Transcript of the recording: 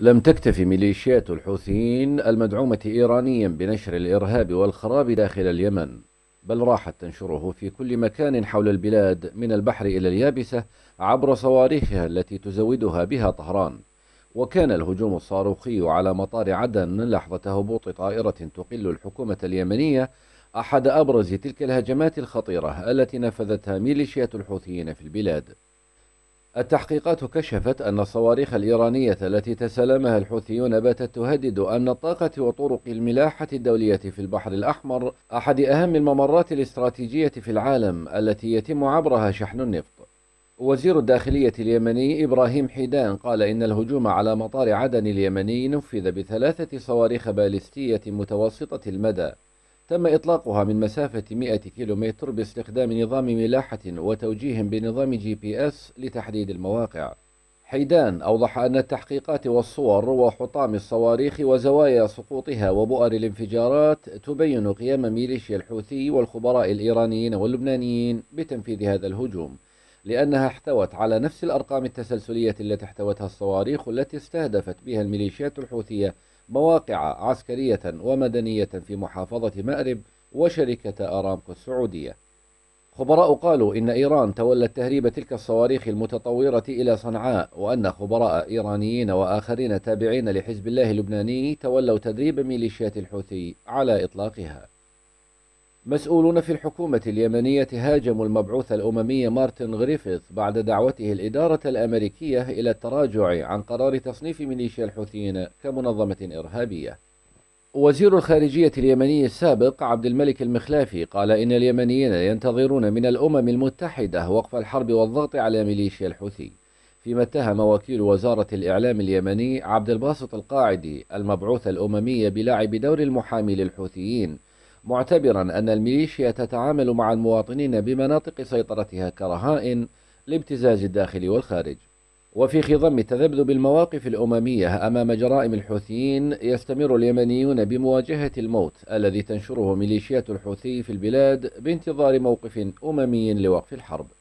لم تكتفي ميليشيات الحوثيين المدعومة إيرانيا بنشر الإرهاب والخراب داخل اليمن بل راحت تنشره في كل مكان حول البلاد من البحر إلى اليابسة عبر صواريخها التي تزودها بها طهران وكان الهجوم الصاروخي على مطار عدن لحظة هبوط طائرة تقل الحكومة اليمنية أحد أبرز تلك الهجمات الخطيرة التي نفذتها ميليشيات الحوثيين في البلاد التحقيقات كشفت أن الصواريخ الإيرانية التي تسلمها الحوثيون باتت تهدد أن الطاقة وطرق الملاحة الدولية في البحر الأحمر أحد أهم الممرات الاستراتيجية في العالم التي يتم عبرها شحن النفط وزير الداخلية اليمني إبراهيم حيدان قال إن الهجوم على مطار عدن اليمني نفذ بثلاثة صواريخ باليستية متوسطة المدى تم إطلاقها من مسافة 100 كيلومتر باستخدام نظام ملاحة وتوجيه بنظام جي بي اس لتحديد المواقع حيدان أوضح أن التحقيقات والصور وحطام الصواريخ وزوايا سقوطها وبؤر الانفجارات تبين قيام ميليشيا الحوثي والخبراء الإيرانيين واللبنانيين بتنفيذ هذا الهجوم لأنها احتوت على نفس الأرقام التسلسلية التي احتوتها الصواريخ التي استهدفت بها الميليشيات الحوثية مواقع عسكرية ومدنية في محافظة مأرب وشركة أرامكو السعودية خبراء قالوا إن إيران تولت تهريب تلك الصواريخ المتطورة إلى صنعاء وأن خبراء إيرانيين وآخرين تابعين لحزب الله اللبناني تولوا تدريب ميليشيات الحوثي على إطلاقها مسؤولون في الحكومة اليمنية هاجموا المبعوث الأممي مارتن غريفيث بعد دعوته الإدارة الأمريكية إلى التراجع عن قرار تصنيف ميليشيا الحوثيين كمنظمة إرهابية وزير الخارجية اليمني السابق عبد الملك المخلافي قال إن اليمنيين ينتظرون من الأمم المتحدة وقف الحرب والضغط على ميليشيا الحوثي فيما اتهم وكيل وزارة الإعلام اليمني عبد الباسط القاعدي المبعوث الأممي بلعب دور المحامي للحوثيين معتبرا أن الميليشيا تتعامل مع المواطنين بمناطق سيطرتها كرهائن لابتزاز الداخل والخارج وفي خضم تذبذب المواقف الأممية أمام جرائم الحوثيين يستمر اليمنيون بمواجهة الموت الذي تنشره ميليشيات الحوثي في البلاد بانتظار موقف أممي لوقف الحرب